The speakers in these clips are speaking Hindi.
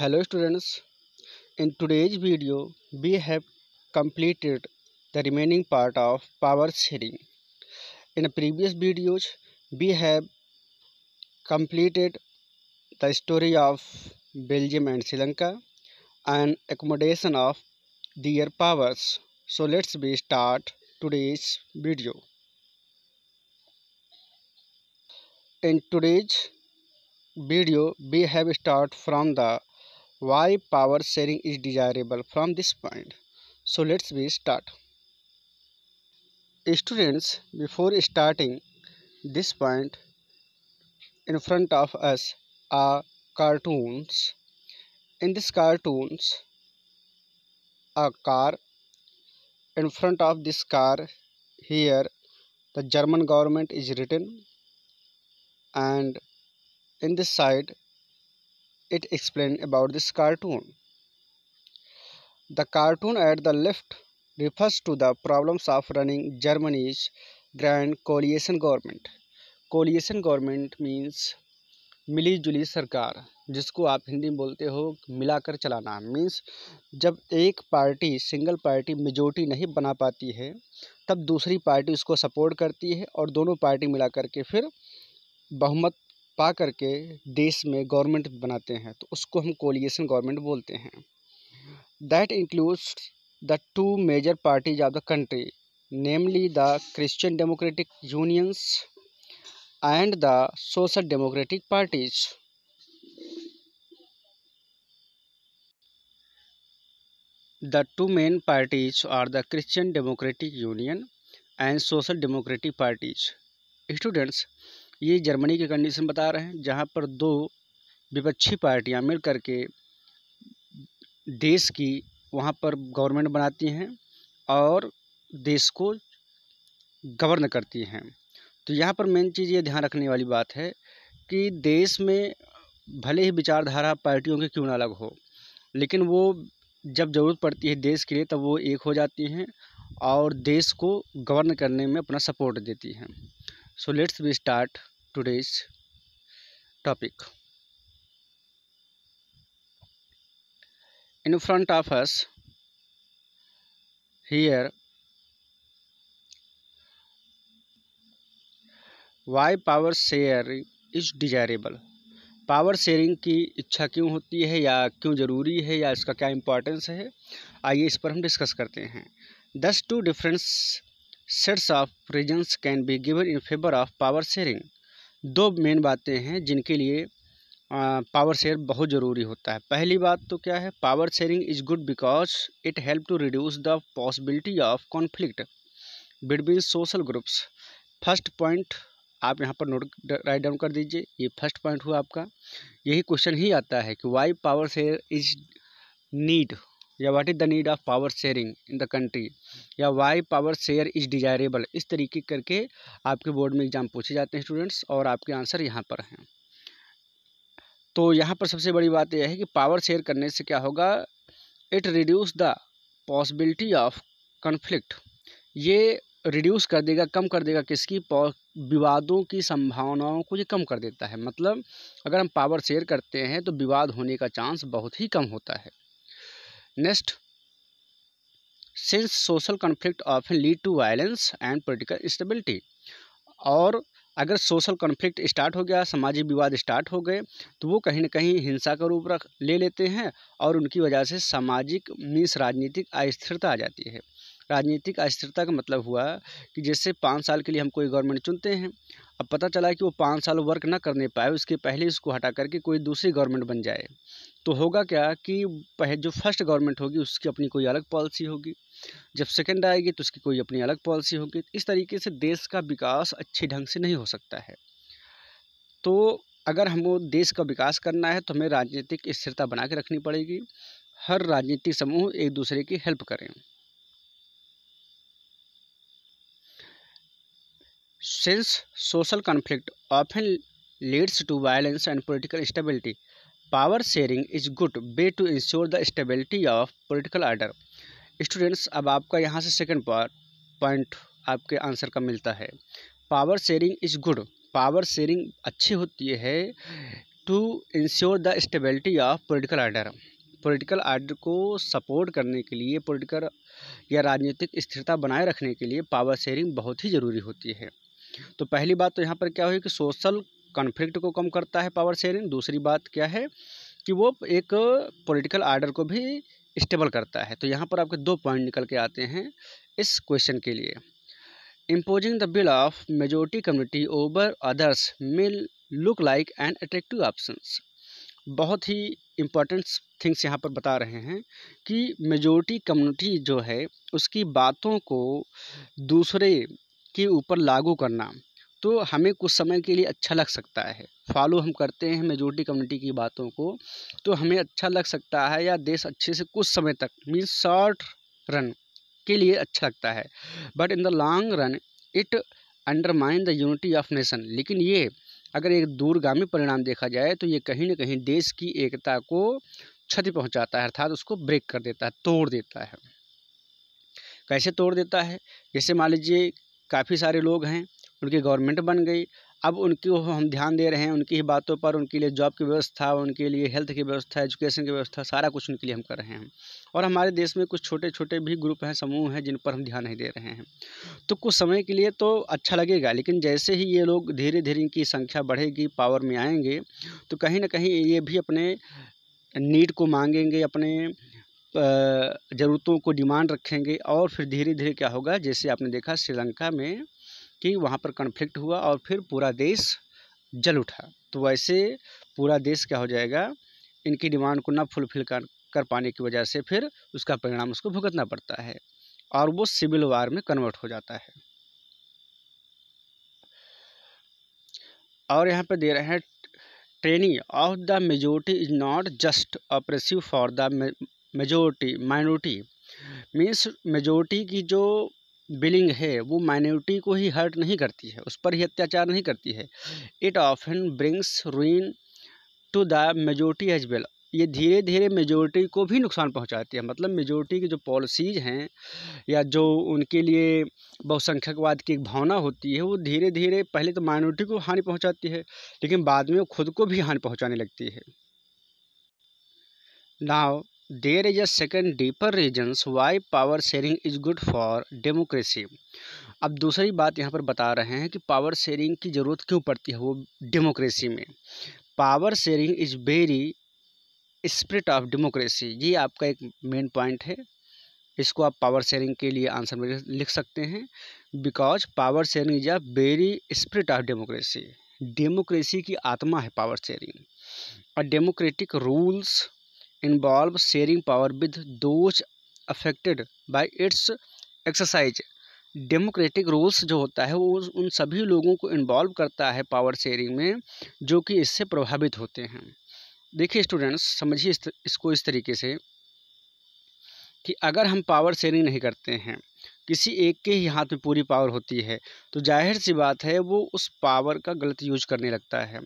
Hello students, in today's video we have completed the remaining part of power sharing. In the previous videos we have completed the story of Belgium and Sri Lanka and accommodation of their powers. So let's be start today's video. In today's video we have start from the why power sharing is desirable from this point so let's be start students before starting this point in front of us are cartoons in this cartoons a car in front of this car here the german government is written and in this side it explained about this cartoon. The cartoon at the left refers to the problems of running Germany's grand coalition government. Coalition government means मिली जुली सरकार जिसको आप हिंदी में बोलते हो मिलाकर चलाना मीन्स जब एक पार्टी सिंगल पार्टी मेजोरिटी नहीं बना पाती है तब दूसरी पार्टी उसको सपोर्ट करती है और दोनों पार्टी मिला करके फिर बहुमत पा करके देश में गवर्नमेंट बनाते हैं तो उसको हम कोलिएशन गवर्नमेंट बोलते हैं that includes the two major parties of the country namely the Christian Democratic Unions and the Social Democratic parties the two main parties are the Christian Democratic Union and Social Democratic parties students ये जर्मनी की कंडीशन बता रहे हैं जहाँ पर दो विपक्षी पार्टियाँ मिल करके देश की वहाँ पर गवर्नमेंट बनाती हैं और देश को गवर्न करती हैं तो यहाँ पर मेन चीज़ ये ध्यान रखने वाली बात है कि देश में भले ही विचारधारा पार्टियों के क्यों ना अलग हो लेकिन वो जब ज़रूरत पड़ती है देश के लिए तब वो एक हो जाती हैं और देश को गवर्न करने में अपना सपोर्ट देती हैं so let's be start today's topic in front of us here why power sharing is desirable power sharing की इच्छा क्यों होती है या क्यों ज़रूरी है या इसका क्या इम्पोर्टेंस है आइए इस पर हम डिस्कस करते हैं these two difference sets of reasons can be given in favour of power sharing दो मेन बातें हैं जिनके लिए पावर शेयर बहुत ज़रूरी होता है पहली बात तो क्या है power sharing is good because it help to reduce the possibility of conflict between social groups first point आप यहाँ पर नोट राइट डाउन कर दीजिए ये फर्स्ट पॉइंट हुआ आपका यही क्वेश्चन ही आता है कि why power share is need या what is the need of power sharing in the country या why power share is desirable इस तरीके करके आपके बोर्ड में एग्ज़ाम पूछे जाते हैं स्टूडेंट्स और आपके आंसर यहाँ पर हैं तो यहाँ पर सबसे बड़ी बात यह है कि पावर शेयर करने से क्या होगा it reduce the possibility of conflict ये रिड्यूस कर देगा कम कर देगा किसकी विवादों की संभावनाओं को ये कम कर देता है मतलब अगर हम पावर शेयर करते हैं तो विवाद होने का चांस बहुत ही कम होता है next since social conflict often lead to violence and political instability और अगर सोशल कन्फ्लिक्ट स्टार्ट हो गया सामाजिक विवाद स्टार्ट हो गए तो वो कहीं ना कहीं हिंसा का रूप रख ले लेते हैं और उनकी वजह से सामाजिक मीस राजनीतिक अस्थिरता आ जाती है राजनीतिक अस्थिरता का मतलब हुआ कि जैसे पाँच साल के लिए हम कोई गवर्नमेंट चुनते हैं अब पता चला कि वो पाँच साल वर्क ना करने पाए उसके पहले उसको हटा करके कोई दूसरी गवर्नमेंट बन जाए तो होगा क्या कि पह जो फर्स्ट गवर्नमेंट होगी उसकी अपनी कोई अलग पॉलिसी होगी जब सेकंड आएगी तो उसकी कोई अपनी अलग पॉलिसी होगी इस तरीके से देश का विकास अच्छे ढंग से नहीं हो सकता है तो अगर हमें देश का विकास करना है तो हमें राजनीतिक स्थिरता बना के रखनी पड़ेगी हर राजनीतिक समूह एक दूसरे की हेल्प करें since social conflict often leads to violence and political stability power sharing is good way to ensure the stability of political order students अब आपका यहाँ से सेकेंड पॉइंट आपके आंसर का मिलता है power sharing is good power sharing अच्छी होती है to ensure the stability of political order political order को सपोर्ट करने के लिए पोलिटिकल या राजनीतिक स्थिरता बनाए रखने के लिए पावर शेयरिंग बहुत ही ज़रूरी होती है तो पहली बात तो यहाँ पर क्या हुई कि सोशल कन्फ्लिक्ट को कम करता है पावर शेयरिंग दूसरी बात क्या है कि वो एक पॉलिटिकल आर्डर को भी स्टेबल करता है तो यहाँ पर आपके दो पॉइंट निकल के आते हैं इस क्वेश्चन के लिए imposing the will of majority community over others might look like and attractive option बहुत ही इम्पोर्टेंट थिंग्स यहाँ पर बता रहे हैं कि मेजोरिटी कम्युनिटी जो है उसकी बातों को दूसरे के ऊपर लागू करना तो हमें कुछ समय के लिए अच्छा लग सकता है फॉलो हम करते हैं मेजोरिटी कम्युनिटी की बातों को तो हमें अच्छा लग सकता है या देश अच्छे से कुछ समय तक मीन शॉर्ट रन के लिए अच्छा लगता है but in the long run it undermine the unity of nation लेकिन ये अगर एक दूरगामी परिणाम देखा जाए तो ये कहीं ना कहीं देश की एकता को क्षति पहुंचाता है अर्थात उसको ब्रेक कर देता है तोड़ देता है कैसे तोड़ देता है जैसे मान लीजिए काफ़ी सारे लोग हैं उनकी गवर्नमेंट बन गई अब उनको हम ध्यान दे रहे हैं उनकी ही बातों पर उनके लिए जॉब की व्यवस्था उनके लिए हेल्थ की व्यवस्था एजुकेशन की व्यवस्था सारा कुछ उनके लिए हम कर रहे हैं और हमारे देश में कुछ छोटे छोटे भी ग्रुप हैं समूह हैं जिन पर हम ध्यान नहीं दे रहे हैं तो कुछ समय के लिए तो अच्छा लगेगा लेकिन जैसे ही ये लोग धीरे धीरे इनकी संख्या बढ़ेगी पावर में आएंगे तो कहीं ना कहीं ये भी अपने नीड को मांगेंगे अपने ज़रूरतों को डिमांड रखेंगे और फिर धीरे धीरे क्या होगा जैसे आपने देखा श्रीलंका में कि वहाँ पर कन्फ्लिक्ट हुआ और फिर पूरा देश जल उठा तो वैसे पूरा देश क्या हो जाएगा इनकी डिमांड को ना फुलफिल कर कर पाने की वजह से फिर उसका परिणाम उसको भुगतना पड़ता है और वो सिविल वार में कन्वर्ट हो जाता है और यहाँ पर दे रहे हैं tyranny of the majority is not just oppressive for the majority minority means majority की जो बिलिंग है वो माइनॉरिटी को ही हर्ट नहीं करती है उस पर ही अत्याचार नहीं करती है it often brings ruin to the majority as well ये धीरे धीरे मेजोरिटी को भी नुकसान पहुंचाती है मतलब मेजोरिटी की जो पॉलिसीज़ हैं या जो उनके लिए बहुसंख्यकवाद की एक भावना होती है वो धीरे धीरे पहले तो माइनॉरिटी को हानि पहुंचाती है लेकिन बाद में वो खुद को भी हानि पहुंचाने लगती है now there is a second deeper reasons why power sharing is good for democracy अब दूसरी बात यहाँ पर बता रहे हैं कि पावर शेयरिंग की ज़रूरत क्यों पड़ती है वो डेमोक्रेसी में power sharing is very spirit of democracy ये आपका एक मेन पॉइंट है इसको आप पावर शेयरिंग के लिए आंसर में लिख सकते हैं because power sharing is a very spirit of democracy democracy की आत्मा है पावर शेयरिंग और democratic rules involve sharing power with those affected by its exercise democratic rules जो होता है वो उन सभी लोगों को इन्वॉल्व करता है पावर शेयरिंग में जो कि इससे प्रभावित होते हैं देखिए स्टूडेंट्स समझिए इस, इसको इस तरीके से कि अगर हम पावर शेयरिंग नहीं करते हैं किसी एक के ही हाथ में पूरी पावर होती है तो जाहिर सी बात है वो उस पावर का गलत यूज करने लगता है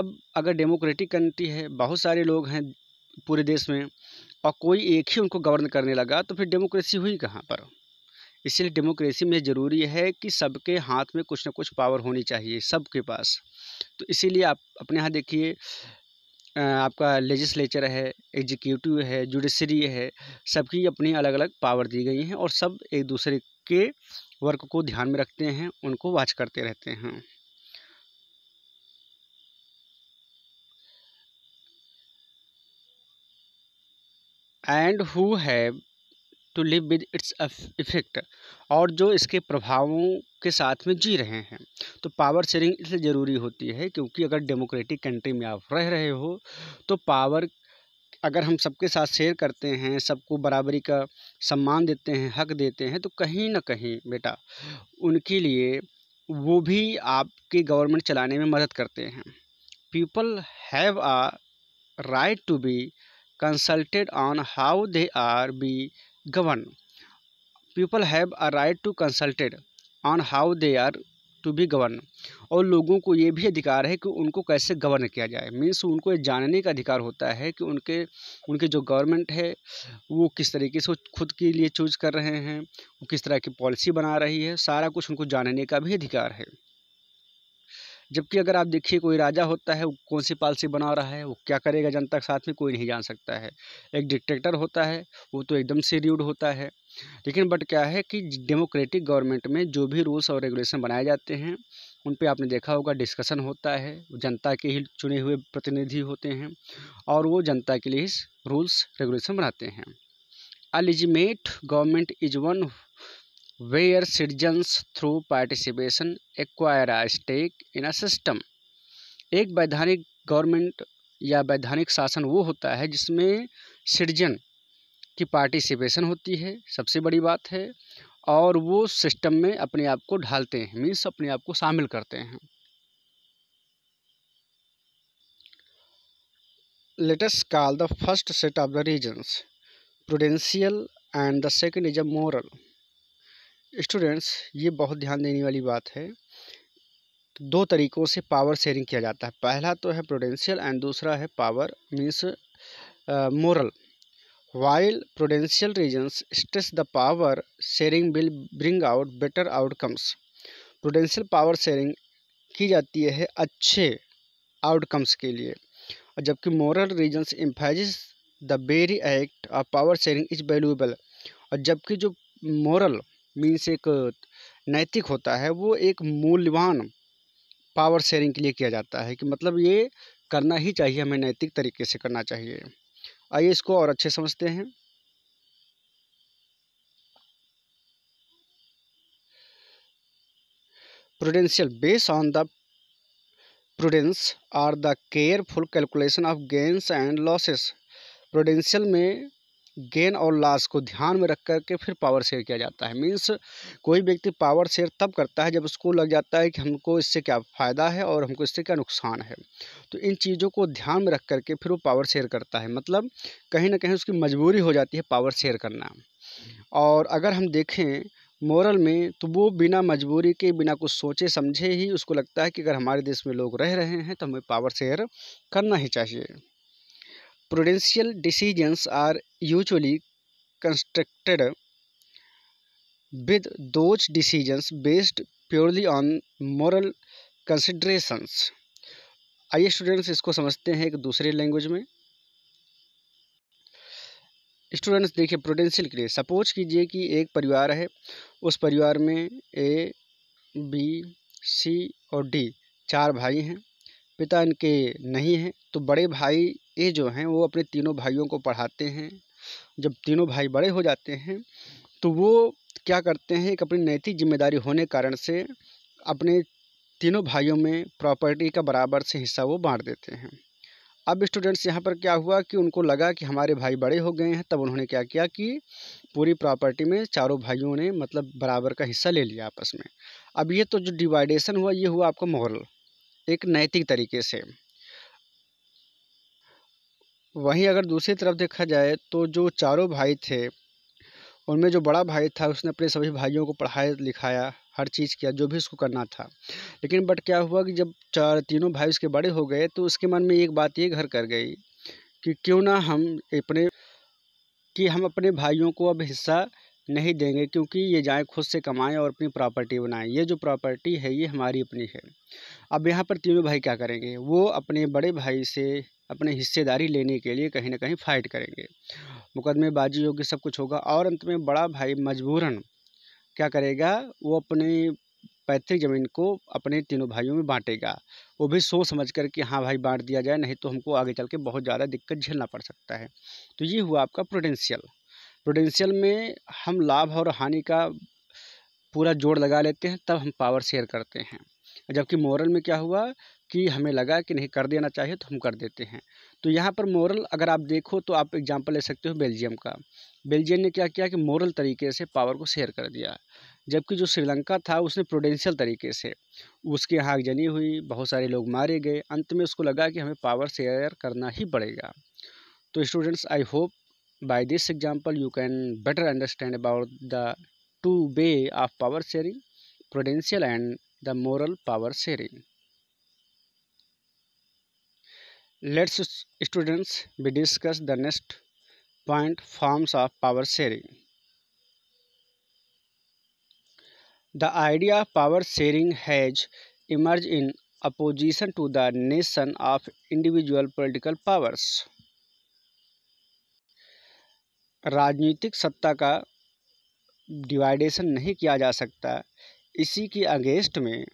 अब अगर डेमोक्रेटिक कंट्री है बहुत सारे लोग हैं पूरे देश में और कोई एक ही उनको गवर्न करने लगा तो फिर डेमोक्रेसी हुई कहाँ पर इसलिए डेमोक्रेसी में ज़रूरी है कि सबके हाथ में कुछ ना कुछ पावर होनी चाहिए सबके पास तो इसीलिए आप अपने यहाँ देखिए आपका लेजिस्लेचर है एग्जीक्यूटिव है जुडिशरी है सबकी अपनी अलग अलग पावर दी गई हैं और सब एक दूसरे के वर्क को ध्यान में रखते हैं उनको वाच करते रहते हैं and who have to live with its effect और जो इसके प्रभावों के साथ में जी रहे हैं तो पावर शेयरिंग इसलिए ज़रूरी होती है क्योंकि अगर डेमोक्रेटिक कंट्री में आप रह रहे हो तो पावर अगर हम सबके साथ शेयर करते हैं सबको बराबरी का सम्मान देते हैं हक देते हैं तो कहीं ना कहीं बेटा उनके लिए वो भी आपके गवर्नमेंट चलाने में मदद करते हैं people have a right to be consulted on how they are be governed. People have a right to consulted on how they are to be govern और लोगों को ये भी अधिकार है कि उनको कैसे गवर्न किया जाए मीन्स उनको ये जानने का अधिकार होता है कि उनके उनके जो गवर्नमेंट है वो किस तरीके से खुद के लिए चूज कर रहे हैं वो किस तरह की पॉलिसी बना रही है सारा कुछ उनको जानने का भी अधिकार है जबकि अगर आप देखिए कोई राजा होता है वो कौन सी पॉलिसी बना रहा है वो क्या करेगा जनता के साथ में कोई नहीं जान सकता है एक डिक्टेटर होता है वो तो एकदम से होता है लेकिन बट क्या है कि डेमोक्रेटिक गवर्नमेंट में जो भी रूल्स और रेगुलेशन बनाए जाते हैं उन पर आपने देखा होगा डिस्कशन होता है जनता के ही चुने हुए प्रतिनिधि होते हैं और वो जनता के लिए रूल्स रेगुलेशन बनाते हैं a legitimate government is one where citizens through participation acquire a stake in a system एक वैधानिक गवर्नमेंट या वैधानिक शासन वो होता है जिसमें सिटीजन की पार्टिसिपेशन होती है सबसे बड़ी बात है और वो सिस्टम में अपने आप को ढालते हैं मीन्स अपने आप को शामिल करते हैं let's call the first set of the reasons prudential and the second is a moral students ये बहुत ध्यान देने वाली बात है दो तरीकों से पावर शेयरिंग किया जाता है पहला तो है प्रोडेंशियल एंड दूसरा है power means moral while prudential reasons stress the power sharing will bring out better outcomes prudential power sharing की जाती है अच्छे आउटकम्स के लिए और जबकि moral reasons emphasise the very act of power sharing is valuable और जबकि जो मोरल मीन्स एक नैतिक होता है वो एक मूल्यवान पावर शेयरिंग के लिए किया जाता है कि मतलब ये करना ही चाहिए हमें नैतिक तरीके से करना चाहिए आइए इसको और अच्छे समझते हैं prudential base on the prudence or the careful calculation of gains and losses prudential में गेन और लॉस को ध्यान में रख कर के फिर पावर शेयर किया जाता है मीन्स कोई व्यक्ति पावर शेयर तब करता है जब उसको लग जाता है कि हमको इससे क्या फ़ायदा है और हमको इससे क्या नुकसान है तो इन चीज़ों को ध्यान में रख कर के फिर वो पावर शेयर करता है मतलब कहीं ना कहीं उसकी मजबूरी हो जाती है पावर शेयर करना और अगर हम देखें मॉरल में तो वो बिना मजबूरी के बिना कुछ सोचे समझे ही उसको लगता है कि अगर हमारे देश में लोग रह रहे हैं तो हमें पावर शेयर करना ही चाहिए prudential decisions are usually constructed with those decisions based purely on moral considerations आइए स्टूडेंट्स इसको समझते हैं एक दूसरे लैंग्वेज में स्टूडेंट्स देखिए प्रोडेंशियल के लिए सपोज कीजिए कि एक परिवार है उस परिवार में ए बी सी और डी चार भाई हैं पिता इनके नहीं हैं तो बड़े भाई ये जो हैं वो अपने तीनों भाइयों को पढ़ाते हैं जब तीनों भाई बड़े हो जाते हैं तो वो क्या करते हैं एक अपनी नैतिक जिम्मेदारी होने कारण से अपने तीनों भाइयों में प्रॉपर्टी का बराबर से हिस्सा वो बांट देते हैं अब स्टूडेंट्स यहाँ पर क्या हुआ कि उनको लगा कि हमारे भाई बड़े हो गए हैं तब उन्होंने क्या किया कि पूरी प्रॉपर्टी में चारों भाइयों ने मतलब बराबर का हिस्सा ले लिया आपस में अब ये तो जो डिवाइडेशन हुआ ये हुआ आपका मॉरल एक नैतिक तरीके से वहीं अगर दूसरी तरफ देखा जाए तो जो चारों भाई थे उनमें जो बड़ा भाई था उसने अपने सभी भाइयों को पढ़ाया लिखाया हर चीज़ किया जो भी उसको करना था लेकिन बट क्या हुआ कि जब चार तीनों भाई उसके बड़े हो गए तो उसके मन में एक बात ये घर कर गई कि क्यों ना हम अपने कि हम अपने भाइयों को अब हिस्सा नहीं देंगे क्योंकि ये जाएँ खुद से कमाएं और अपनी प्रॉपर्टी बनाएं ये जो प्रॉपर्टी है ये हमारी अपनी है अब यहाँ पर तीनों भाई क्या करेंगे वो अपने बड़े भाई से अपने हिस्सेदारी लेने के लिए कहीं ना कहीं फ़ाइट करेंगे मुकदमेबाजी योग्य सब कुछ होगा और अंत में बड़ा भाई मजबूरन क्या करेगा वो अपने पैतृक ज़मीन को अपने तीनों भाइयों में बांटेगा वो भी सोच समझ कर कि हाँ भाई बांट दिया जाए नहीं तो हमको आगे चल के बहुत ज़्यादा दिक्कत झेलना पड़ सकता है तो ये हुआ आपका पोटेंशियल प्रोडेंशियल में हम लाभ और हानि का पूरा जोड़ लगा लेते हैं तब हम पावर शेयर करते हैं जबकि मॉरल में क्या हुआ कि हमें लगा कि नहीं कर देना चाहिए तो हम कर देते हैं तो यहाँ पर मॉरल अगर आप देखो तो आप एग्जांपल ले सकते हो बेल्जियम का बेल्जियम ने क्या किया कि मॉरल तरीके से पावर को शेयर कर दिया जबकि जो श्रीलंका था उसने प्रोडेंशियल तरीके से उसके यहाँ आगजनी हुई बहुत सारे लोग मारे गए अंत में उसको लगा कि हमें पावर शेयर करना ही पड़ेगा तो students I hope By this example, you can better understand about the two way of power sharing, prudential and the moral power sharing. Let's students we discuss the next point forms of power sharing. The idea of power sharing has emerged in opposition to the nation of individual political powers. राजनीतिक सत्ता का डिवाइडेशन नहीं किया जा सकता इसी के अगेंस्ट में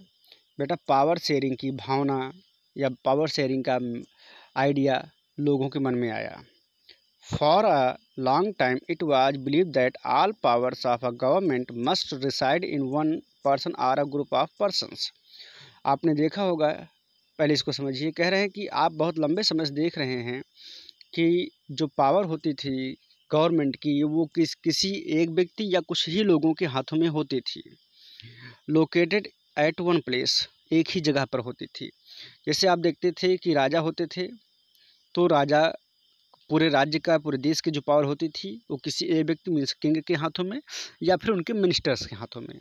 बेटा पावर शेयरिंग की भावना या पावर शेयरिंग का आइडिया लोगों के मन में आया for a long time it was believe that all powers of a government must reside in one person or a group of persons आपने देखा होगा पहले इसको समझिए कह रहे हैं कि आप बहुत लंबे समय से देख रहे हैं कि जो पावर होती थी गवर्नमेंट की वो किस किसी एक व्यक्ति या कुछ ही लोगों के हाथों में होती थी लोकेटेड एट वन प्लेस एक ही जगह पर होती थी जैसे आप देखते थे कि राजा होते थे तो राजा पूरे राज्य का पूरे देश की जो पावर होती थी वो किसी एक व्यक्ति मीन्स किंग के हाथों में या फिर उनके मिनिस्टर्स के हाथों में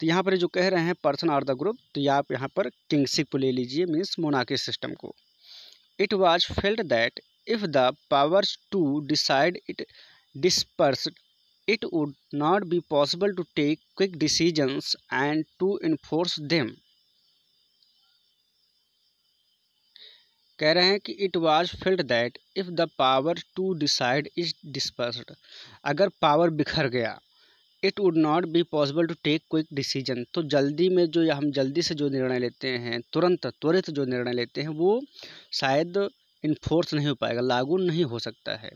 तो यहाँ पर जो कह रहे हैं पर्सन आर द ग्रुप तो या आप यहाँ पर किंगशिप को ले लीजिए मीन्स मोनाके सिस्टम को it was felt that if the powers to decide it dispersed, it would not be possible to take quick decisions and to enforce them. कह रहे हैं कि it was felt that if the power to decide is dispersed अगर पावर बिखर गया it would not be possible to take quick decision तो जल्दी में जो हम जल्दी से जो निर्णय लेते हैं तुरंत त्वरित जो निर्णय लेते हैं वो शायद इन्फोर्स नहीं हो पाएगा लागू नहीं हो सकता है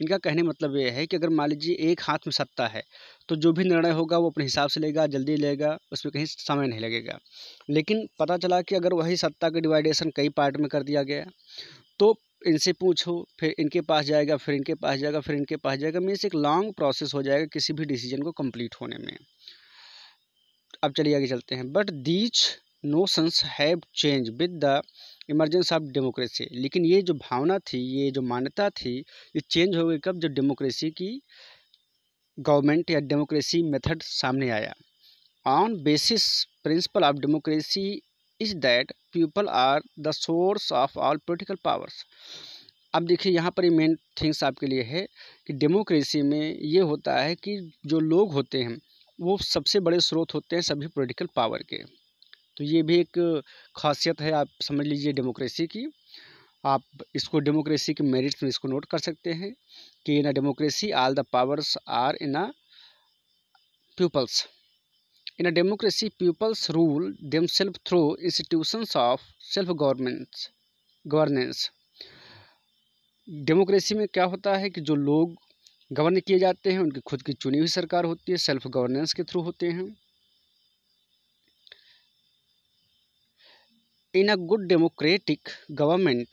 इनका कहने मतलब ये है कि अगर मान लीजिए एक हाथ में सत्ता है तो जो भी निर्णय होगा वो अपने हिसाब से लेगा जल्दी लेगा उसमें कहीं समय नहीं लगेगा लेकिन पता चला कि अगर वही सत्ता का डिवाइडेशन कई पार्ट में कर दिया गया तो इनसे पूछो फिर इनके पास जाएगा फिर इनके पास जाएगा फिर इनके पास जाएगा मीन्स एक लॉन्ग प्रोसेस हो जाएगा किसी भी डिसीजन को कम्प्लीट होने में अब चलिए आगे चलते हैं but these notions have change with the emergence of democracy लेकिन ये जो भावना थी ये जो मान्यता थी ये चेंज हो गई कब जब डेमोक्रेसी की गवर्नमेंट या डेमोक्रेसी मेथड सामने आया on basis principle of democracy is that people are the source of all political powers अब देखिए यहाँ पर ये मेन थिंग्स आपके लिए है कि डेमोक्रेसी में ये होता है कि जो लोग होते हैं वो सबसे बड़े स्रोत होते हैं सभी पोलिटिकल पावर के तो ये भी एक ख़ासियत है आप समझ लीजिए डेमोक्रेसी की आप इसको डेमोक्रेसी के मेरिट्स में इसको नोट कर सकते हैं कि in a democracy all the powers are in a peoples in a democracy peoples rule them self through institutions of self governments governance democracy में क्या होता है कि जो लोग गवर्न किए जाते हैं उनकी खुद की चुनी हुई सरकार होती है सेल्फ गवर्नेंस के थ्रू होते हैं In a good democratic government,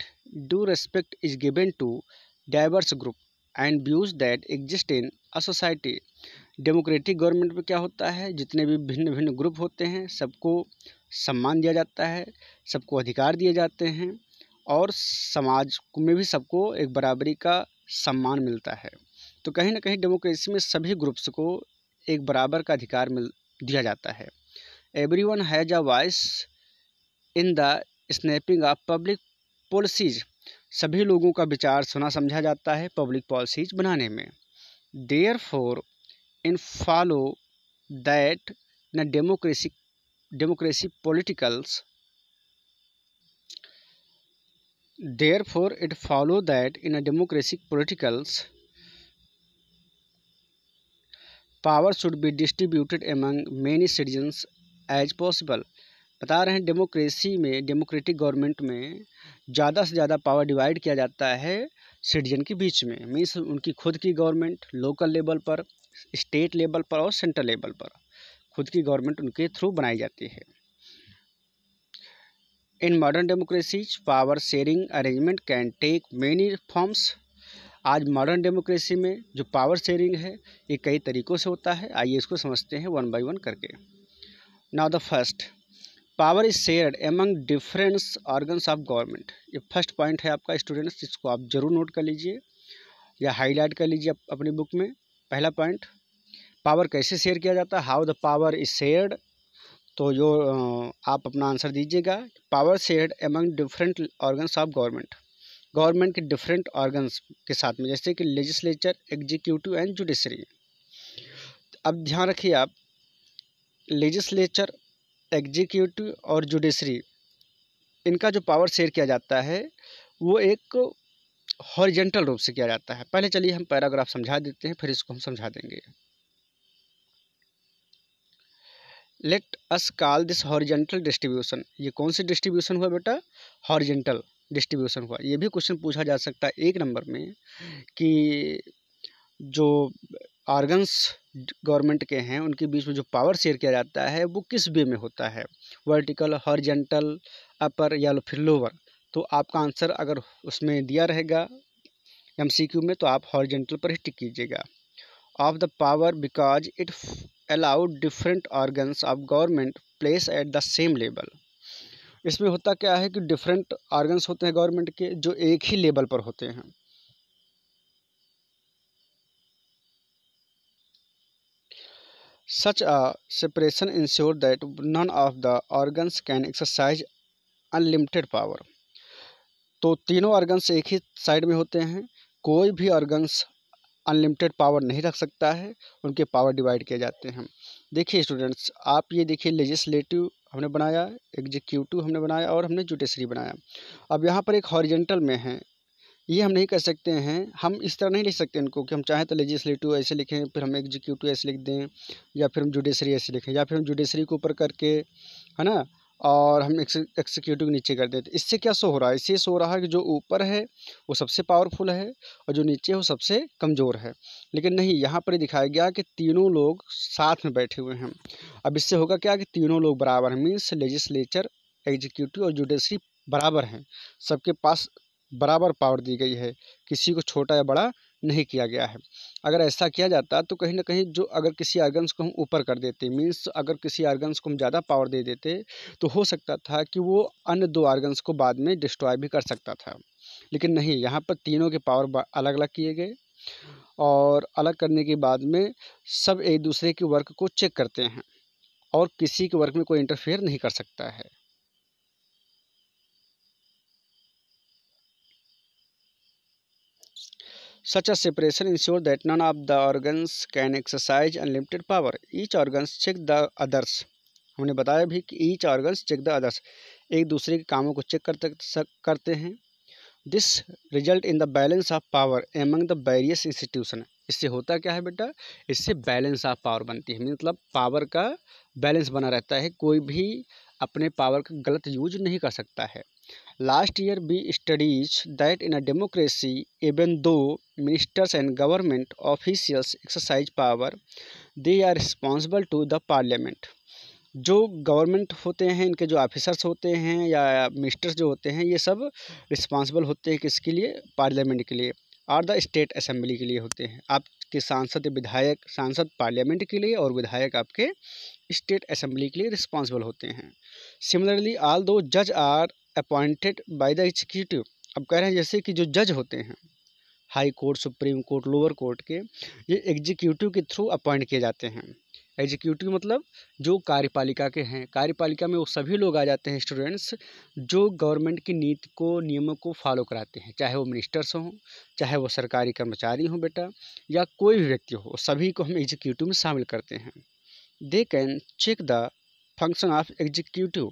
due respect is given to diverse group and views that exist in a society. Democratic government में क्या होता है जितने भी भिन्न भिन्न ग्रुप होते हैं सबको सम्मान दिया जाता है सबको अधिकार दिए जाते हैं और समाज में भी सबको एक बराबरी का सम्मान मिलता है तो कहीं ना कहीं डेमोक्रेसी में सभी ग्रुप्स को एक बराबर का अधिकार मिल दिया जाता है everyone has a voice in the shaping of public policies सभी लोगों का विचार सुना समझा जाता है पब्लिक पॉलिसीज बनाने में therefore in follow that in democracy democracy politicals therefore it follow that in a democratic politicals power should be distributed among many citizens as possible बता रहे हैं डेमोक्रेसी में डेमोक्रेटिक गवर्नमेंट में ज़्यादा से ज़्यादा पावर डिवाइड किया जाता है सिटीजन के बीच में मीन्स उनकी खुद की गवर्नमेंट लोकल लेवल पर स्टेट लेवल पर और सेंट्रल लेवल पर खुद की गवर्नमेंट उनके थ्रू बनाई जाती है in modern democracies power sharing arrangement can take many forms आज मॉडर्न डेमोक्रेसी में जो पावर शेयरिंग है ये कई तरीक़ों से होता है आइए इसको समझते हैं वन बाय वन करके now the first power is shared among difference organs of government ये फर्स्ट पॉइंट है आपका स्टूडेंट्स इसको आप जरूर नोट कर लीजिए या हाईलाइट कर लीजिए अपनी बुक में पहला पॉइंट पावर कैसे शेयर किया जाता है how the power is shared तो जो आप अपना आंसर दीजिएगा power shared among different organs of government government के डिफरेंट ऑर्गन्स के साथ में जैसे कि लेजिस्लेचर एग्जीक्यूटिव एंड जुडिशरी अब ध्यान रखिए आप लेजिस्लेचर एग्जीक्यूटिव और जुडिशरी इनका जो पावर शेयर किया जाता है वो एक हॉरिजेंटल रूप से किया जाता है पहले चलिए हम पैराग्राफ समझा देते हैं फिर इसको हम समझा देंगे let us call this horizontal distribution ये कौन सी डिस्ट्रीब्यूशन हुआ बेटा हॉरिजेंटल डिस्ट्रीब्यूशन हुआ ये भी क्वेश्चन पूछा जा सकता है एक नंबर में कि जो ऑर्गन्स गवर्नमेंट के हैं उनके बीच में जो पावर शेयर किया जाता है वो किस वे में होता है वर्टिकल हॉरिजेंटल अपर या फिर लोअर तो आपका आंसर अगर उसमें दिया रहेगा एमसीक्यू में तो आप हॉरिजेंटल पर ही टिक कीजिएगा of the power because it allowed different organs of government place at the same level इसमें होता क्या है कि डिफरेंट ऑर्गन्स होते हैं गवर्नमेंट के जो एक ही लेवल पर होते हैं such a separation ensure that none of the organs can exercise unlimited power तो तीनों ऑर्गन्स एक ही साइड में होते हैं कोई भी ऑर्गन्स अनलिमिटेड पावर नहीं रख सकता है उनके पावर डिवाइड किए जाते हैं देखिए स्टूडेंट्स आप ये देखिए लेजिस्लेटिव हमने बनाया एग्जीक्यूटिव हमने बनाया और हमने जुडिशरी बनाया अब यहाँ पर एक हॉरिजेंटल में है ये हम नहीं कर सकते हैं हम इस तरह नहीं लिख सकते इनको कि हम चाहें तो लेजिस्लेटिव ऐसे लिखें फिर हम एग्जीक्यूटिव ऐसे लिख दें या फिर हम जुडिशरी ऐसे लिखें या फिर हम जुडिशरी के ऊपर करके है ना और हम एक्सिक्यूटिव नीचे कर देते तो इससे क्या सो हो रहा है इससे सो रहा है कि जो ऊपर है वो सबसे पावरफुल है और जो नीचे है वो सबसे कमज़ोर है लेकिन नहीं यहाँ पर दिखाया गया कि तीनों लोग साथ में बैठे हुए हैं अब इससे होगा क्या कि तीनों लोग बराबर हैं मीन्स लेजिस्लेचर एग्जीक्यूटिव और जुडिशरी बराबर हैं सबके पास बराबर पावर दी गई है किसी को छोटा या बड़ा नहीं किया गया है अगर ऐसा किया जाता तो कहीं ना कहीं जो अगर किसी आर्गन्स को हम ऊपर कर देते मीन्स अगर किसी आर्गन्स को हम ज़्यादा पावर दे देते तो हो सकता था कि वो अन्य दो आर्गन्स को बाद में डिस्ट्रॉय भी कर सकता था लेकिन नहीं यहाँ पर तीनों के पावर अलग अलग किए गए और अलग करने के बाद में सब एक दूसरे के वर्क को चेक करते हैं और किसी के वर्क में कोई इंटरफेयर नहीं कर सकता है such a separation ensures that none of the organs can exercise unlimited power each organs check the others हमने बताया भी कि each organs check the others एक दूसरे के कामों को चेक करते करते हैं this result in the balance of power among the various institution इससे होता क्या है बेटा इससे बैलेंस ऑफ पावर बनती है मतलब पावर का बैलेंस बना रहता है कोई भी अपने पावर का गलत यूज नहीं कर सकता है last year we studies that in a democracy even though ministers and government officials exercise power they are responsible to the Parliament जो गवर्नमेंट होते हैं इनके जो ऑफिसर्स होते हैं या मिनिस्टर्स जो होते हैं ये सब रिस्पॉन्सिबल होते हैं किसके लिए पार्लियामेंट के लिए और द स्टेट असम्बली के लिए होते हैं आपके सांसद विधायक सांसद पार्लियामेंट के लिए और विधायक आपके स्टेट असम्बली के लिए रिस्पॉन्सिबल होते हैं सिमिलरली आल दो जज are appointed by the executive अब कह रहे हैं जैसे कि जो जज होते हैं high court supreme court lower court के ये एग्जीक्यूटिव के थ्रू अपॉइंट किए जाते हैं एग्जीक्यूटिव मतलब जो कार्यपालिका के हैं कार्यपालिका में वो सभी लोग आ जाते हैं स्टूडेंट्स जो गवर्नमेंट की नीति को नियमों को फॉलो कराते हैं चाहे वो मिनिस्टर्स हों चाहे वो सरकारी कर्मचारी हों बेटा या कोई भी व्यक्ति हो सभी को हम एग्जीक्यूटिव में शामिल करते हैं they can check the function of executive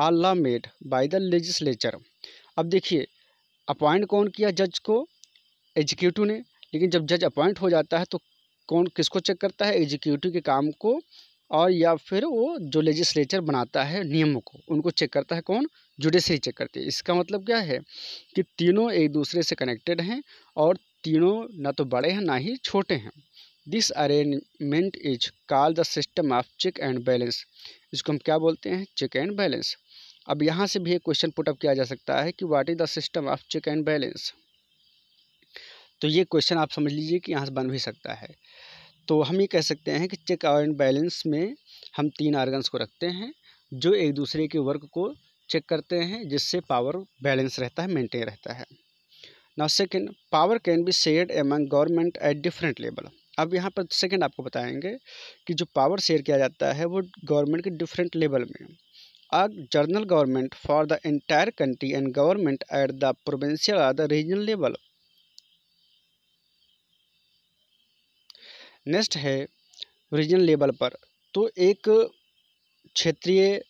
or law made by the legislature अब देखिए अपॉइंट कौन किया जज को एग्जीक्यूटिव ने लेकिन जब जज अपॉइंट हो जाता है तो कौन किसको चेक करता है एग्जीक्यूटिव के काम को और या फिर वो जो लेजिस्लेचर बनाता है नियमों को उनको चेक करता है कौन जुडिशरी चेक करती है इसका मतलब क्या है कि तीनों एक दूसरे से कनेक्टेड हैं और तीनों ना तो बड़े हैं ना ही छोटे हैं this arrangement is call the system of check and balance इसको हम क्या बोलते हैं चेक एंड बैलेंस अब यहाँ से भी एक क्वेश्चन पुटअप किया जा सकता है कि what is the system of check and balance तो ये क्वेश्चन आप समझ लीजिए कि यहाँ से बन भी सकता है तो हम ये कह सकते हैं कि चेक एंड बैलेंस में हम तीन आर्गन्स को रखते हैं जो एक दूसरे के वर्क को चेक करते हैं जिससे पावर बैलेंस रहता है मेंटेन रहता है now second power can be shared among government at different level अब यहाँ पर सेकंड आपको बताएंगे कि जो पावर शेयर किया जाता है वो गवर्नमेंट के डिफरेंट लेवल में a general government for the entire country and government at the provincial और द रीजनल लेवल नेक्स्ट है रीजनल लेवल पर तो एक क्षेत्रीय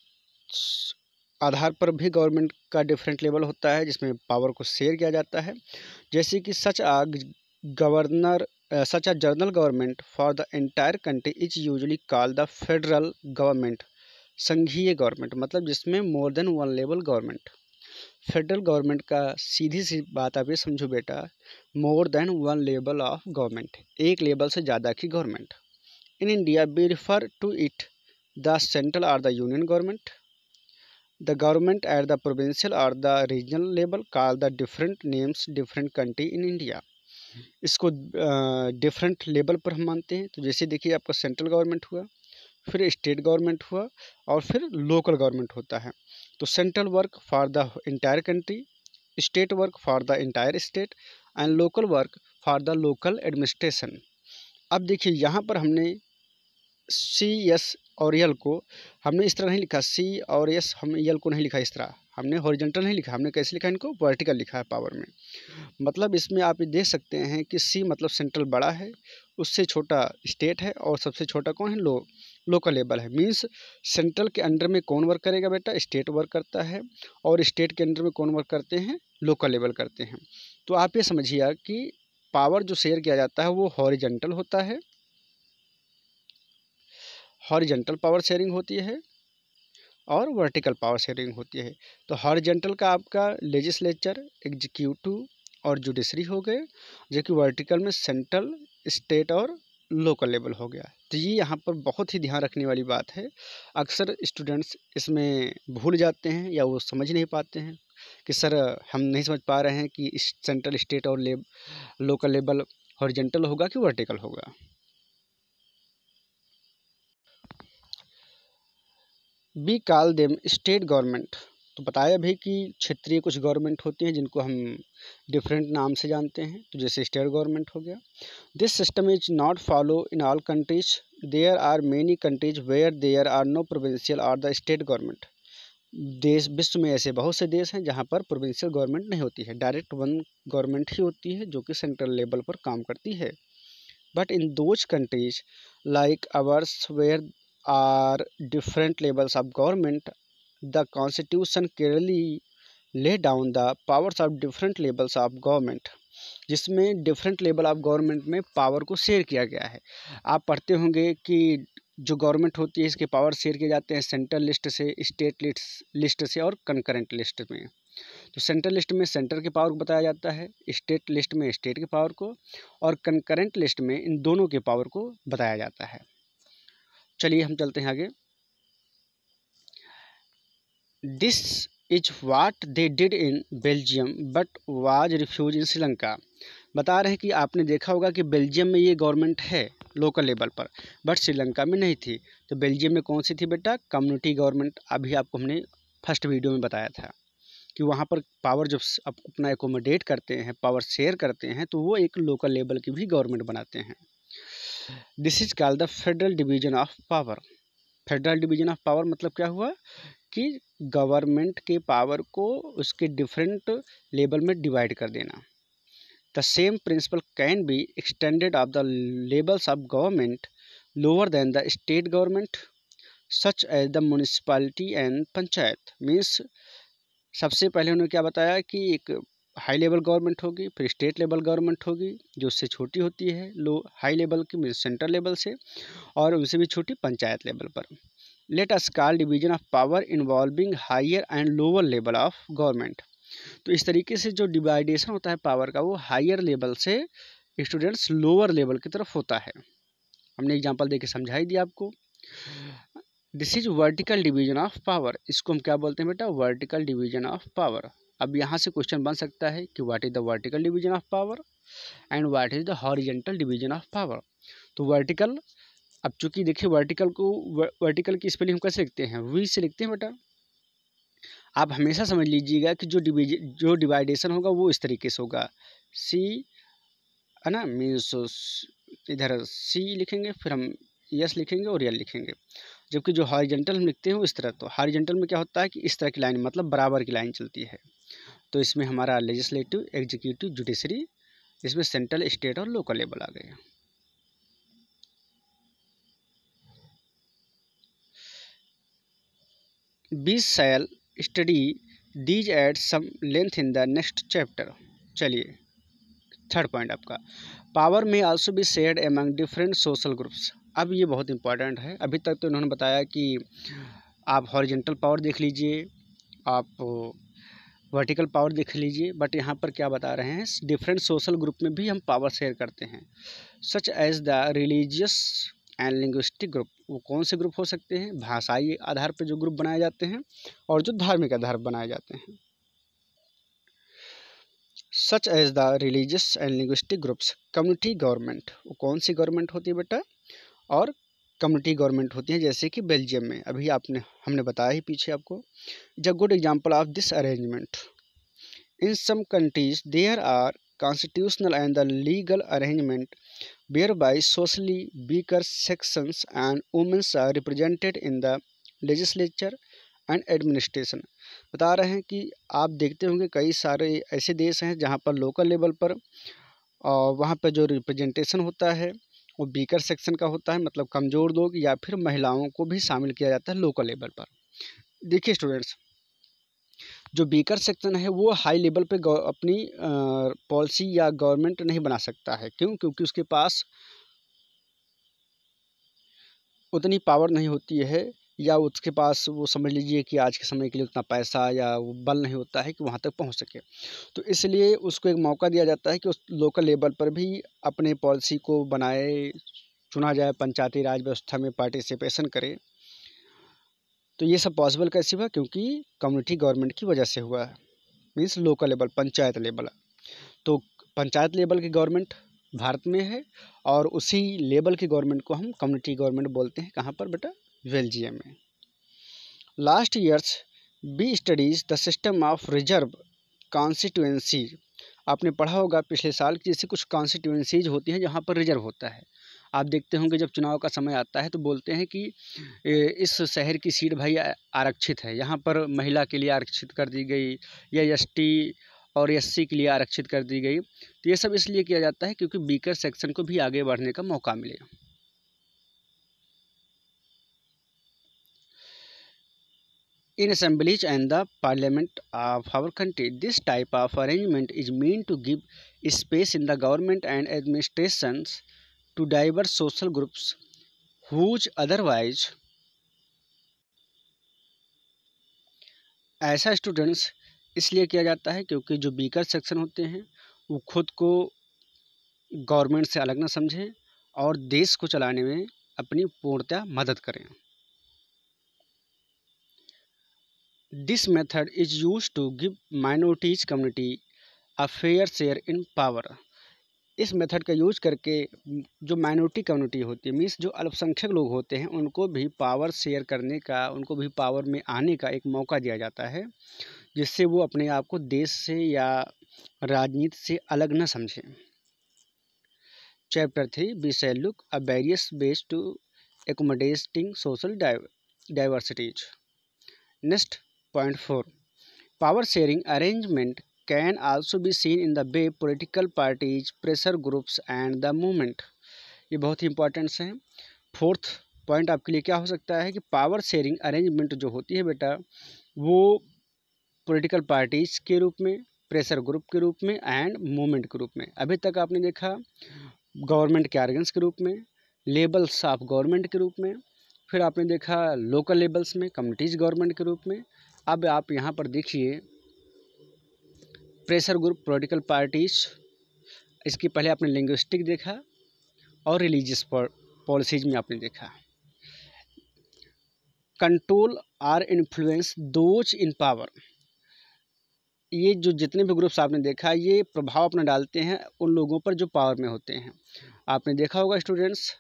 आधार पर भी गवर्नमेंट का डिफरेंट लेवल होता है जिसमें पावर को शेयर किया जाता है जैसे कि सच आग governor such a general government for the entire country is usually call the federal government संघीय गवर्नमेंट मतलब जिसमें more than one level government federal government का सीधी सी बात अभी समझो बेटा more than one level of government एक लेवल से ज़्यादा की गवर्नमेंट in India we refer to it the central or the union government the government at the provincial or the regional level call the different names different country in India इसको डिफरेंट लेवल पर हम मानते हैं तो जैसे देखिए आपका सेंट्रल गवर्नमेंट हुआ फिर स्टेट गवर्नमेंट हुआ और फिर लोकल गवर्नमेंट होता है तो central work for the entire country state work for the entire state and local work for the local administration अब देखिए यहाँ पर हमने सी एस और यल को हमने इस तरह नहीं लिखा सी और एस हम यल को नहीं लिखा इस तरह हमने हॉरिजेंटल नहीं लिखा हमने कैसे लिखा इनको वर्टिकल लिखा है पावर में मतलब इसमें आप देख सकते हैं कि सी मतलब सेंट्रल बड़ा है उससे छोटा स्टेट है और सबसे छोटा कौन है लो लोकल लेवल है मींस सेंट्रल के अंडर में कौन वर्क करेगा बेटा स्टेट वर्क करता है और स्टेट के अंडर में कौन वर्क करते हैं लोकल लेवल करते हैं तो आप ये समझिए कि पावर जो शेयर किया जाता है वो हॉरिजेंटल होता है हॉरिजेंटल पावर शेयरिंग होती है और वर्टिकल पावर शेयरिंग होती है तो हॉरिजेंटल का आपका लेजिस्लेचर एग्जीक्यूटिव और जुडिशरी हो गए जो कि वर्टिकल में सेंट्रल स्टेट और लोकल लेवल हो गया तो ये यहाँ पर बहुत ही ध्यान रखने वाली बात है अक्सर स्टूडेंट्स इसमें भूल जाते हैं या वो समझ नहीं पाते हैं कि सर हम नहीं समझ पा रहे हैं कि सेंट्रल स्टेट और लेब लोकल लेवल हॉरिजेंटल होगा कि वर्टिकल होगा we call them state government तो बताया भी कि क्षेत्रीय कुछ गवर्नमेंट होती हैं जिनको हम डिफरेंट नाम से जानते हैं तो जैसे स्टेट गवर्नमेंट हो गया this system is not follow in all countries there are many countries where there are no provincial or the state government देश विश्व में ऐसे बहुत से देश हैं जहाँ पर प्रोविंशियल गवर्नमेंट नहीं होती है डायरेक्ट वन गवर्नमेंट ही होती है जो कि सेंट्रल लेवल पर काम करती है but in those countries like ours where are different levels of government the constitution clearly lay down the powers of different levels of government जिसमें डिफरेंट लेवल ऑफ गवर्नमेंट में पावर को शेयर किया गया है आप पढ़ते होंगे कि जो गवर्नमेंट होती है इसके पावर शेयर किए जाते हैं सेंट्रल लिस्ट से स्टेट लिस्ट लिस्ट से और कंकरेंट लिस्ट में तो सेंट्रल लिस्ट में सेंटर के पावर को बताया जाता है स्टेट लिस्ट में स्टेट के पावर को और कंकरेंट लिस्ट में इन दोनों के पावर को बताया जाता है चलिए हम चलते हैं आगे this is what they did in Belgium but was refuse in Sri Lanka बता रहे हैं कि आपने देखा होगा कि बेल्जियम में ये गवर्नमेंट है लोकल लेवल पर बट श्रीलंका में नहीं थी तो बेल्जियम में कौन सी थी बेटा कम्युनिटी गवर्नमेंट अभी आपको हमने फर्स्ट वीडियो में बताया था कि वहाँ पर पावर जब अपना एकोमोडेट करते हैं पावर शेयर करते हैं तो वो एक लोकल लेवल की भी गवर्नमेंट बनाते हैं this is called the federal division of power federal division of power मतलब क्या हुआ कि गवर्नमेंट के पावर को उसके डिफरेंट लेवल में डिवाइड कर देना the same principle can be extended of the levels of government lower than the state government such as the municipality and panchayat means सबसे पहले उन्होंने क्या बताया कि एक हाई लेवल गवर्नमेंट होगी फिर स्टेट लेवल गवर्नमेंट होगी जो उससे छोटी होती है लो हाई लेवल की सेंट्रल लेवल से और उनसे भी छोटी पंचायत लेवल पर let us call division of power involving higher and lower level of government तो इस तरीके से जो डिवाइडेशन होता है पावर का वो हायर लेवल से स्टूडेंट्स लोअर लेवल की तरफ होता है हमने एग्जाम्पल देके के समझाई दिया आपको this is vertical division of power इसको हम क्या बोलते हैं बेटा वर्टिकल डिवीजन ऑफ पावर अब यहाँ से क्वेश्चन बन सकता है कि what is the vertical division of power and what is the horizontal division of power तो वर्टिकल अब चूंकि देखिए वर्टिकल को वर्टिकल की स्पेलिंग हम कैसे लिखते हैं वी से लिखते हैं बेटा आप हमेशा समझ लीजिएगा कि जो डिवीज जो डिवाइडेशन होगा वो इस तरीके से होगा सी है ना मीन्स इधर सी लिखेंगे फिर हम यस लिखेंगे और यल लिखेंगे जबकि जो हॉरिजेंटल हम लिखते हैं वो इस तरह तो हॉरिजेंटल में क्या होता है कि इस तरह की लाइन मतलब बराबर की लाइन चलती है तो इसमें हमारा लेजिस्लेटिव एग्जीक्यूटिव जुडिशरी इसमें सेंट्रल स्टेट और लोकल लेवल आ गया we shall study these at some length in the next chapter चलिए थर्ड पॉइंट आपका power may also be share among different social groups अब ये बहुत इंपॉर्टेंट है अभी तक तो इन्होंने बताया कि आप हॉरिजेंटल पावर देख लीजिए आप वर्टिकल पावर देख लीजिए बट यहाँ पर क्या बता रहे हैं डिफरेंट सोशल ग्रुप में भी हम पावर शेयर करते हैं such as the religious and linguistic group वो कौन से ग्रुप हो सकते हैं भाषाई आधार पर जो ग्रुप बनाए जाते हैं और जो धार्मिक आधार बनाए जाते हैं such as the religious and linguistic groups community government वो कौन सी गवर्नमेंट होती है बेटा और कम्युनिटी गवर्नमेंट होती हैं जैसे कि बेल्जियम में अभी आपने हमने बताया ही पीछे आपको is a good example of this arrangement in some countries there are constitutional and the legal arrangement arrangement by socially weaker sections and women's are represented in the legislature and administration बता रहे हैं कि आप देखते होंगे कई सारे ऐसे देश हैं जहाँ पर लोकल लेवल पर और वहाँ पर जो रिप्रेजेंटेशन होता है वो बीकर सेक्शन का होता है मतलब कमज़ोर लोग या फिर महिलाओं को भी शामिल किया जाता है लोकल लेवल पर देखिए स्टूडेंट्स जो बीकर सेक्शन है वो हाई लेवल पे अपनी पॉलिसी या गवर्नमेंट नहीं बना सकता है क्यों क्योंकि उसके पास उतनी पावर नहीं होती है या उसके पास वो समझ लीजिए कि आज के समय के लिए उतना पैसा या वो बल नहीं होता है कि वहाँ तक पहुँच सके तो इसलिए उसको एक मौका दिया जाता है कि उस लोकल लेवल पर भी अपने पॉलिसी को बनाए चुना जाए पंचायती राज व्यवस्था में पार्टिसिपेशन करे तो ये सब पॉसिबल कैसे हुआ क्योंकि कम्युनिटी गवर्नमेंट की वजह से हुआ है means local level panchayat level तो पंचायत लेवल की गवर्नमेंट भारत में है और उसी लेवल की गवर्नमेंट को हम कम्युनिटी गवर्नमेंट बोलते हैं कहाँ पर बेटा बेल्जियम में last years we studies the system of reserve constituency आपने पढ़ा होगा पिछले साल कि जैसे कुछ कॉन्स्टिट्यूंसीज होती हैं जहाँ पर रिजर्व होता है आप देखते होंगे जब चुनाव का समय आता है तो बोलते हैं कि इस शहर की सीट भाई आरक्षित है यहाँ पर महिला के लिए आरक्षित कर दी गई या एस और एस के लिए आरक्षित कर दी गई तो ये सब इसलिए किया जाता है क्योंकि बीकर सेक्शन को भी आगे बढ़ने का मौका मिले in assemblies and the parliament of our country this type of arrangement is meant to give space in the government and administrations to diverse social groups whose otherwise ऐसा स्टूडेंट्स इसलिए किया जाता है क्योंकि जो बीकर सेक्शन होते हैं वो खुद को गवर्नमेंट से अलग ना समझें और देश को चलाने में अपनी पूर्णतया मदद करें this method is use to give minorities community a fair share in power इस मेथड का यूज करके जो माइनॉरिटी कम्युनिटी होती है मीन्स जो अल्पसंख्यक लोग होते हैं उनको भी पावर शेयर करने का उनको भी पावर में आने का एक मौका दिया जाता है जिससे वो अपने आप को देश से या राजनीति से अलग ना समझें chapter three we shall look at various बेस्ड to accommodating social diversities next point four power sharing arrangement can also be seen in the way political parties pressure groups and the movement ये बहुत ही इंपॉर्टेंट्स हैं फोर्थ पॉइंट आपके लिए क्या हो सकता है कि पावर शेयरिंग अरेंजमेंट जो होती है बेटा वो पॉलिटिकल पार्टीज़ के रूप में प्रेशर ग्रुप के रूप में एंड मूवमेंट के रूप में अभी तक आपने देखा गवर्नमेंट के आर्गन्स के रूप में लेबल्स ऑफ गवर्नमेंट के रूप में फिर आपने देखा लोकल लेवल्स में कम्युनिटीज़ गवर्नमेंट के रूप में अब आप यहाँ पर देखिए प्रेशर ग्रुप पोलिटिकल पार्टीज इसके पहले आपने लिंग्विस्टिक देखा और रिलीजियस पॉलिसीज में आपने देखा control or influence those in power ये जो जितने भी ग्रुप्स आपने देखा ये प्रभाव अपना डालते हैं उन लोगों पर जो पावर में होते हैं आपने देखा होगा स्टूडेंट्स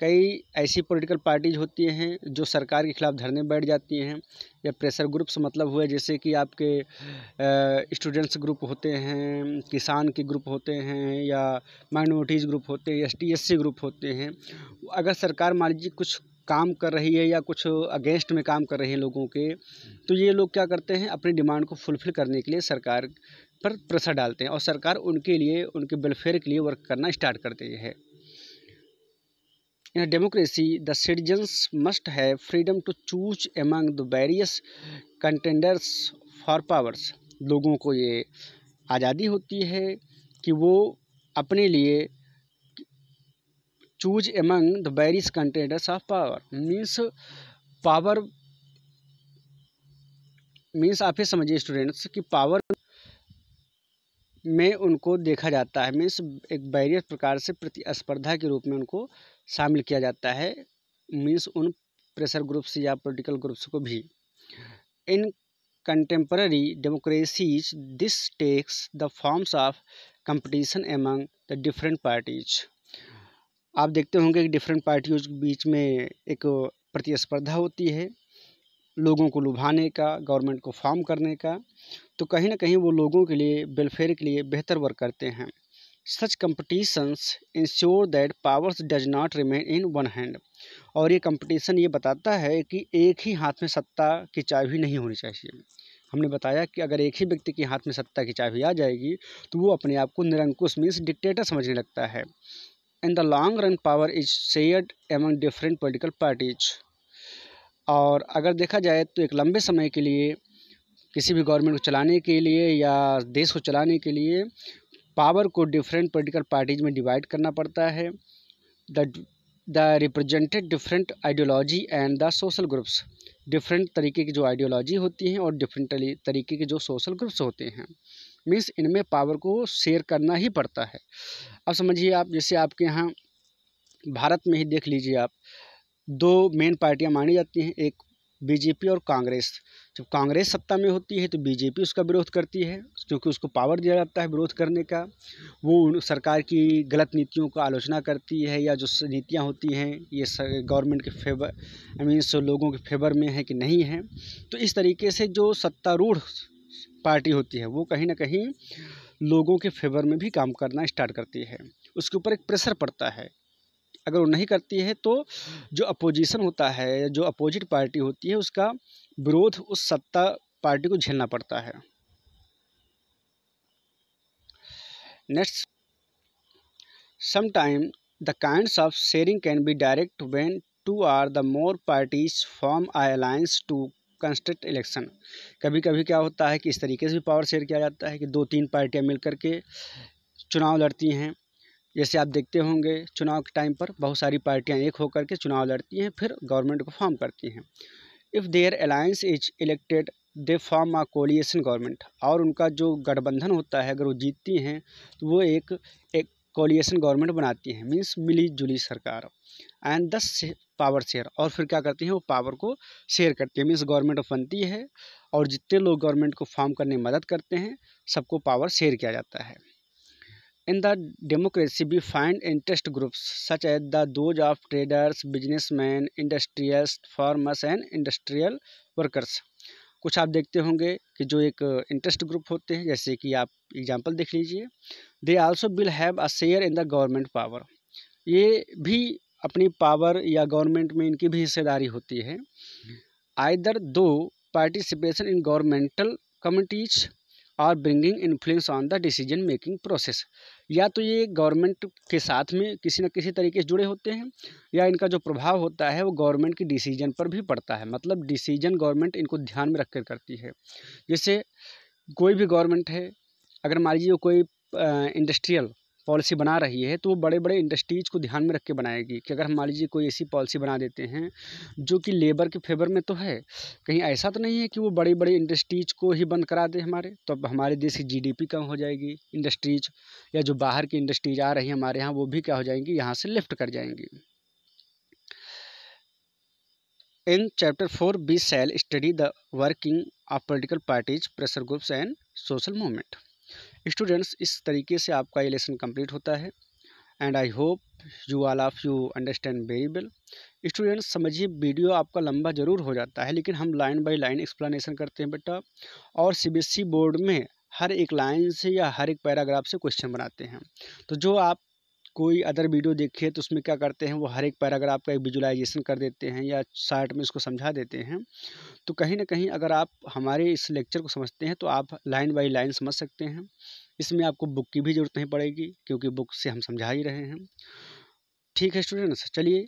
कई ऐसी पॉलिटिकल पार्टीज होती हैं जो सरकार के खिलाफ धरने बैठ जाती हैं या प्रेशर ग्रुप्स मतलब हुए जैसे कि आपके स्टूडेंट्स ग्रुप होते हैं किसान के ग्रुप होते हैं या माइनॉरिटीज़ ग्रुप होते हैं S T S C group होते हैं अगर सरकार मान लीजिए कुछ काम कर रही है या कुछ अगेंस्ट में काम कर रहे हैं लोगों के तो ये लोग क्या करते हैं अपनी डिमांड को फुलफ़िल करने के लिए सरकार पर प्रेशर डालते हैं और सरकार उनके लिए उनके वेलफेयर के लिए वर्क करना स्टार्ट करती है in democracy the citizens must have freedom to choose among the various contenders for powers लोगों को ये आज़ादी होती है कि वो अपने लिए choose among the various contenders of power means power means आप ही समझिए स्टूडेंट्स कि पावर में उनको देखा जाता है मीन्स एक बैरियर प्रकार से प्रतिस्पर्धा के रूप में उनको शामिल किया जाता है मीन्स उन प्रेशर ग्रुप्स या पोलिटिकल ग्रुप्स को भी in contemporary democracies this takes the forms of competition among the different parties आप देखते होंगे कि डिफरेंट पार्टियों के बीच में एक प्रतिस्पर्धा होती है लोगों को लुभाने का गवर्नमेंट को फॉर्म करने का तो कहीं ना कहीं वो लोगों के लिए वेलफेयर के लिए बेहतर वर्क करते हैं such competitions ensure that powers does not remain in one hand और ये कंपटीशन ये बताता है कि एक ही हाथ में सत्ता की चाबी नहीं होनी चाहिए हमने बताया कि अगर एक ही व्यक्ति के हाथ में सत्ता की चाबी आ जाएगी तो वो अपने आप को निरंकुश मीन्स डिक्टेटर समझने लगता है in the long run power is shared among different political parties और अगर देखा जाए तो एक लंबे समय के लिए किसी भी गवर्नमेंट को चलाने के लिए या देश को चलाने के लिए पावर को डिफरेंट पोलिटिकल पार्टीज में डिवाइड करना पड़ता है the the represented different ideology and the social groups different तरीके की जो आइडियोलॉजी होती हैं और डिफरेंट तरीके के जो सोशल ग्रुप्स होते हैं मीन्स इनमें पावर को शेयर करना ही पड़ता है अब समझिए आप जैसे आपके यहाँ भारत में ही देख लीजिए आप दो मेन पार्टियाँ मानी जाती हैं एक बीजेपी और कांग्रेस जब कांग्रेस सत्ता में होती है तो बीजेपी उसका विरोध करती है क्योंकि उसको पावर दिया जाता है विरोध करने का वो सरकार की गलत नीतियों का आलोचना करती है या जो नीतियाँ होती हैं ये गवर्नमेंट के फेवर आई मीन सो लोगों के फेवर में है कि नहीं है तो इस तरीके से जो सत्तारूढ़ पार्टी होती है वो कहीं ना कहीं लोगों के फेवर में भी काम करना स्टार्ट करती है उसके ऊपर एक प्रेशर पड़ता है अगर वो नहीं करती है तो जो अपोजिशन होता है जो अपोजिट पार्टी होती है उसका विरोध उस सत्ता पार्टी को झेलना पड़ता है next the the of sharing can be direct when two or the more parties form an alliance to contest election कभी कभी क्या होता है कि इस तरीके से भी पावर शेयर किया जाता है कि दो तीन पार्टियां मिलकर के चुनाव लड़ती हैं जैसे आप देखते होंगे चुनाव के टाइम पर बहुत सारी पार्टियाँ एक होकर के चुनाव लड़ती हैं फिर गवर्नमेंट को फॉर्म करती हैं if their alliance is elected they form a coalition government और उनका जो गठबंधन होता है अगर वो जीतती हैं तो वो एक एक कोलिएशन गवर्नमेंट बनाती हैं मीन्स मिली जुली सरकार एंड दस पावर शेयर और फिर क्या करती हैं वो पावर को शेयर करती है मीन्स गवर्नमेंट ऑफ बनती है और जितने लोग गवर्नमेंट को फॉर्म करने में मदद करते हैं सबको पावर शेयर किया जाता है the democracy democracy, find interest groups such such the those of traders businessman industrials, farmers and industrial workers कुछ आप देखते होंगे कि जो एक इंटरेस्ट uh, ग्रुप होते हैं जैसे कि आप एग्जांपल देख लीजिए they also will have a share in the government power ये भी अपनी पावर या गवर्नमेंट में इनकी भी हिस्सेदारी होती है either through participation in governmental committees और bringing influence on the decision making process या तो ये गवर्नमेंट के साथ में किसी न किसी तरीके से जुड़े होते हैं या इनका जो प्रभाव होता है वो गवर्नमेंट की डिसीजन पर भी पड़ता है मतलब डिसीजन गवर्नमेंट इनको ध्यान में रख करती है जैसे कोई भी गवर्नमेंट है अगर मान लीजिए कोई इंडस्ट्रियल पॉलिसी बना रही है तो वो बड़े बड़े इंडस्ट्रीज़ को ध्यान में रख के बनाएगी कि अगर हम मान लीजिए कोई ऐसी पॉलिसी बना देते हैं जो कि लेबर के फेवर में तो है कहीं ऐसा तो नहीं है कि वो बड़े बड़े इंडस्ट्रीज़ को ही बंद करा दे हमारे तो अब हमारे देश की जी कम हो जाएगी इंडस्ट्रीज या जो बाहर की इंडस्ट्रीज आ रही है हमारे यहाँ वो भी क्या हो जाएंगी यहाँ से लिफ्ट कर जाएंगी in chapter four we shall study the working of political parties pressure groups and social movement students इस तरीके से आपका ये लेसन कंप्लीट होता है and I hope you all of you understand very well students समझिए वीडियो आपका लंबा ज़रूर हो जाता है लेकिन हम लाइन बाय लाइन एक्सप्लेनेशन करते हैं बेटा और सीबीएसई e बोर्ड में हर एक लाइन से या हर एक पैराग्राफ से क्वेश्चन बनाते हैं तो जो आप कोई अदर वीडियो देखिए तो उसमें क्या करते हैं वो हर एक पैराग्राफ का एक विजुलाइजेशन कर देते हैं या शार्ट में उसको समझा देते हैं तो कहीं ना कहीं अगर आप हमारे इस लेक्चर को समझते हैं तो आप लाइन बाई लाइन समझ सकते हैं इसमें आपको बुक की भी ज़रूरत नहीं पड़ेगी क्योंकि बुक से हम समझा ही रहे हैं ठीक है स्टूडेंट्स चलिए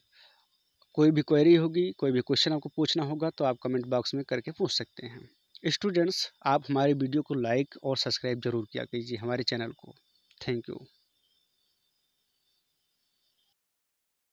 कोई भी क्वेरी होगी कोई भी क्वेश्चन आपको पूछना होगा तो आप कमेंट बॉक्स में करके पूछ सकते हैं स्टूडेंट्स आप हमारे वीडियो को लाइक और सब्सक्राइब जरूर किया कीजिए हमारे चैनल को थैंक यू